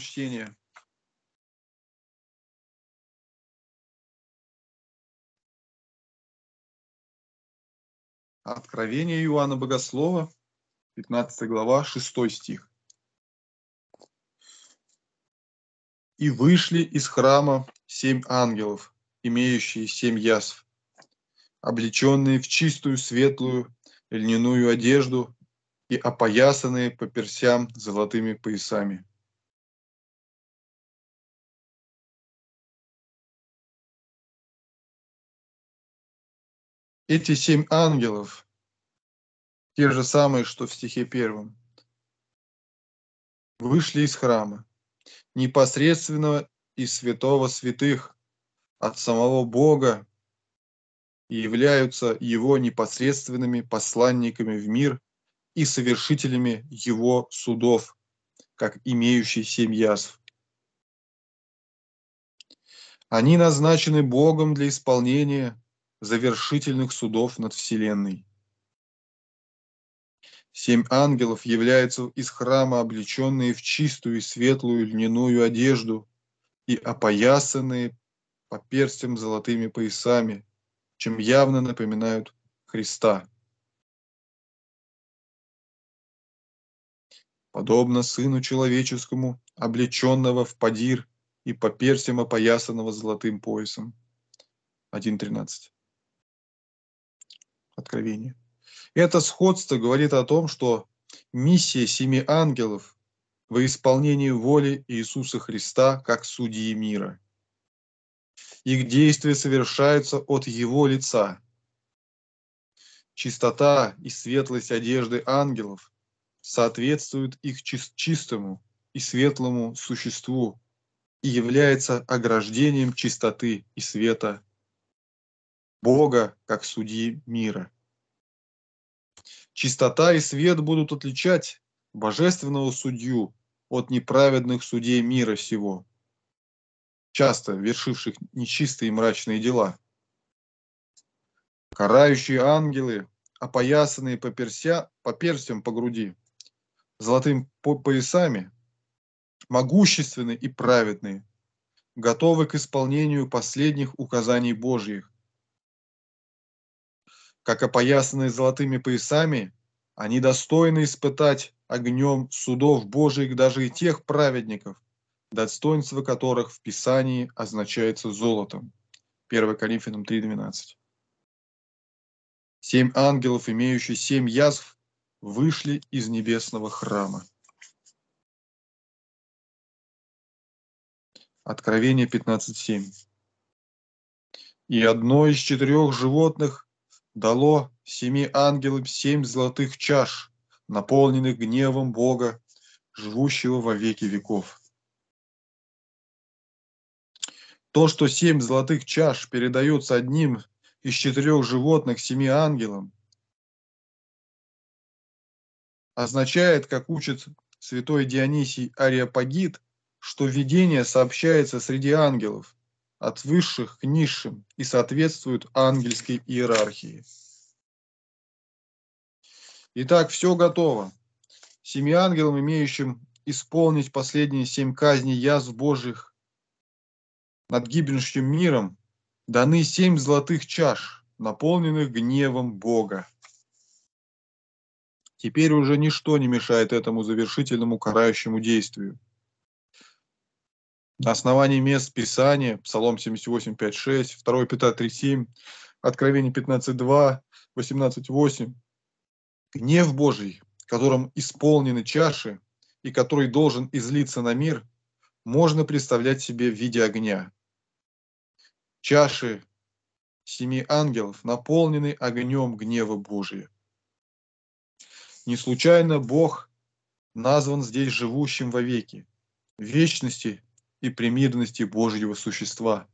чтения. Откровение Иоанна Богослова, 15 глава, 6 стих. «И вышли из храма семь ангелов, имеющие семь язв, облеченные в чистую светлую льняную одежду и опоясанные по персям золотыми поясами». эти семь ангелов, те же самые, что в стихе первом, вышли из храма, непосредственно из святого святых, от самого Бога, и являются его непосредственными посланниками в мир и совершителями его судов, как имеющий семь язв. Они назначены Богом для исполнения – завершительных судов над Вселенной. Семь ангелов являются из храма облеченные в чистую и светлую льняную одежду и опоясанные по перстям золотыми поясами, чем явно напоминают Христа. Подобно Сыну Человеческому, облеченного в падир и по перстям опоясанного золотым поясом. 1.13. Откровении. Это сходство говорит о том, что миссия семи ангелов во исполнении воли Иисуса Христа как судьи мира. Их действия совершаются от Его лица. Чистота и светлость одежды ангелов соответствуют их чистому и светлому существу и является ограждением чистоты и света Бога как судьи мира. Чистота и свет будут отличать божественного судью от неправедных судей мира всего, часто вершивших нечистые и мрачные дела. Карающие ангелы, опоясанные по, перся, по персям по груди, золотым поясами, могущественны и праведные, готовы к исполнению последних указаний Божьих, как опоясанные золотыми поясами, они достойны испытать огнем судов Божиих даже и тех праведников, достоинство которых в Писании означается золотом. 1 Коринфянам 3.12. Семь ангелов, имеющие семь язв, вышли из небесного храма. Откровение 15.7. И одно из четырех животных дало семи ангелам семь золотых чаш, наполненных гневом Бога, живущего во веки веков. То, что семь золотых чаш передается одним из четырех животных семи ангелам, означает, как учит святой Дионисий Ариапагит, что видение сообщается среди ангелов – от высших к низшим и соответствуют ангельской иерархии. Итак, все готово. Семи ангелам, имеющим исполнить последние семь казней язв Божьих над гибнущим миром, даны семь золотых чаш, наполненных гневом Бога. Теперь уже ничто не мешает этому завершительному карающему действию на основании мест Писания, Псалом 78, 5, 6, 2 Петра 3, 7, Откровение 15, 2, 18, 8. Гнев Божий, которым исполнены чаши и который должен излиться на мир, можно представлять себе в виде огня. Чаши семи ангелов наполнены огнем гнева Божия. Не случайно Бог назван здесь живущим вовеки, в вечности и премирности Божьего существа.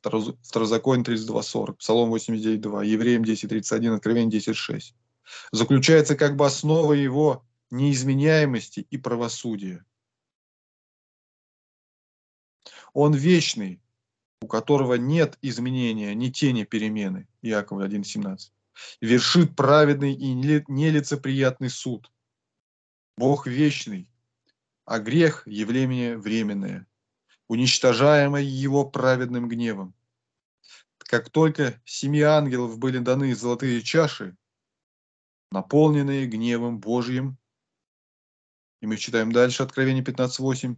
Второзакон 32.40, Псалом 89.2, Евреям 10.31, Откровение 10.6. Заключается как бы основа его неизменяемости и правосудия. Он вечный, у которого нет изменения, ни тени перемены. Иакова 1.17. Вершит праведный и нелицеприятный суд. Бог вечный, а грех – явление временное – уничтожаемой его праведным гневом. Как только семи ангелов были даны золотые чаши, наполненные гневом Божьим, и мы читаем дальше Откровение 15.8,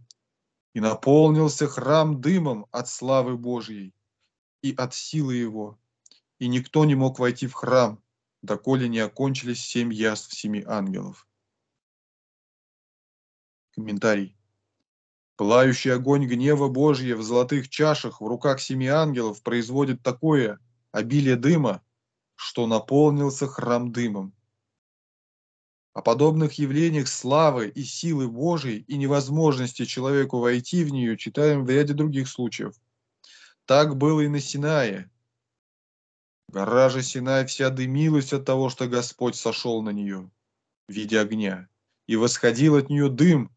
«И наполнился храм дымом от славы Божьей и от силы его, и никто не мог войти в храм, доколе не окончились семь яств семи ангелов». Комментарий. Плающий огонь гнева Божия в золотых чашах в руках семи ангелов производит такое обилие дыма, что наполнился храм дымом. О подобных явлениях славы и силы Божией и невозможности человеку войти в нее читаем в ряде других случаев. Так было и на Синае. Гора же Синай вся дымилась от того, что Господь сошел на нее в виде огня, и восходил от нее дым –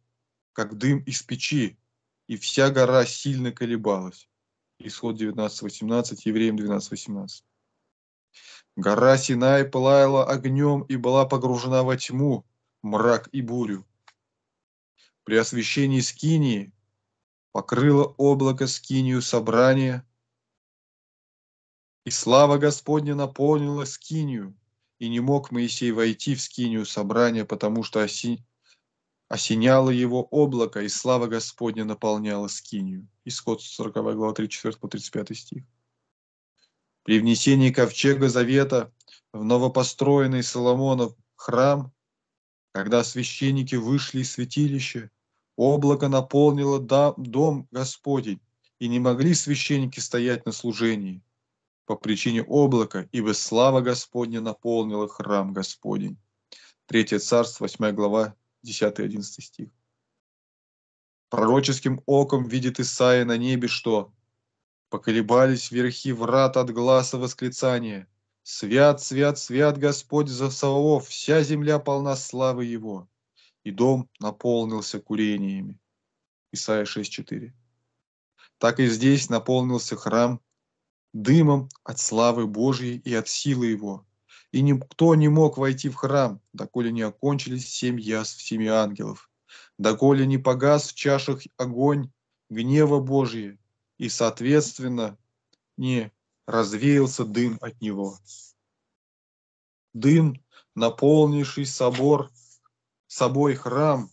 как дым из печи, и вся гора сильно колебалась. Исход 19.18, Евреям 12.18. Гора Синай пылала огнем и была погружена во тьму, мрак и бурю. При освящении Скинии покрыло облако Скинию собрания, и слава Господня наполнила Скинию, и не мог Моисей войти в Скинию собрания, потому что осеняло его облако, и слава Господня наполняла скинию. Исход 40 глава 34 по 35 стих. При внесении ковчега завета в новопостроенный Соломонов храм, когда священники вышли из святилища, облако наполнило дом Господень, и не могли священники стоять на служении по причине облака, ибо слава Господня наполнила храм Господень. Третье царство, 8 глава, 10-11 стих. Пророческим оком видит Исаия на небе, что «поколебались верхи врат от глаза восклицания. Свят, свят, свят Господь за Саваоф, вся земля полна славы Его». И дом наполнился курениями. Исайя 6.4. Так и здесь наполнился храм дымом от славы Божьей и от силы Его – и никто не мог войти в храм, доколе не окончились семь яс в семи ангелов, доколе не погас в чашах огонь гнева Божия, и, соответственно, не развеялся дым от него. Дым, наполнивший собор, собой храм,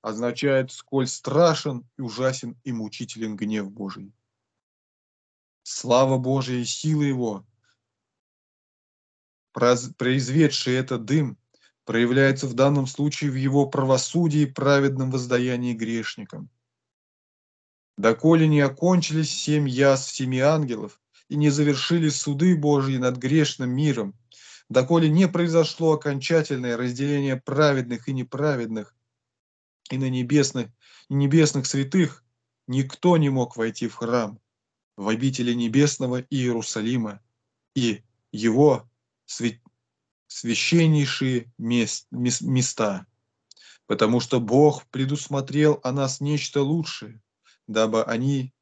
означает, сколь страшен и ужасен и мучителен гнев Божий. Слава Божия и сила Его – произведший этот дым, проявляется в данном случае в его правосудии и праведном воздаянии грешникам. Доколе не окончились семь яс в семи ангелов и не завершились суды Божьи над грешным миром, доколе не произошло окончательное разделение праведных и неправедных, и на небесных, и небесных святых, никто не мог войти в храм, в обители небесного Иерусалима, и его священнейшие места, потому что Бог предусмотрел о нас нечто лучшее, дабы они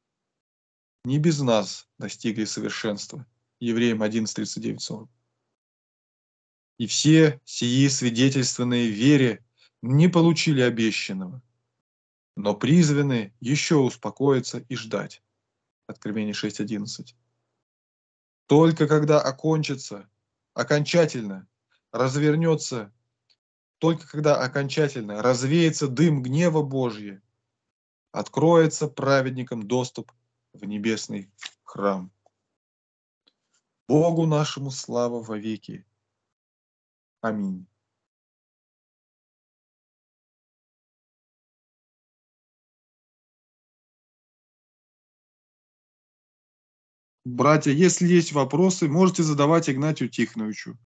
не без нас достигли совершенства. Евреям 11.39.40. И все сии свидетельственные вере не получили обещанного, но призваны еще успокоиться и ждать. Откровение 6.11. Только когда окончится окончательно развернется, только когда окончательно развеется дым гнева Божьего, откроется праведникам доступ в небесный храм. Богу нашему слава веки. Аминь. Братья, если есть вопросы, можете задавать Игнатию Тихоновичу.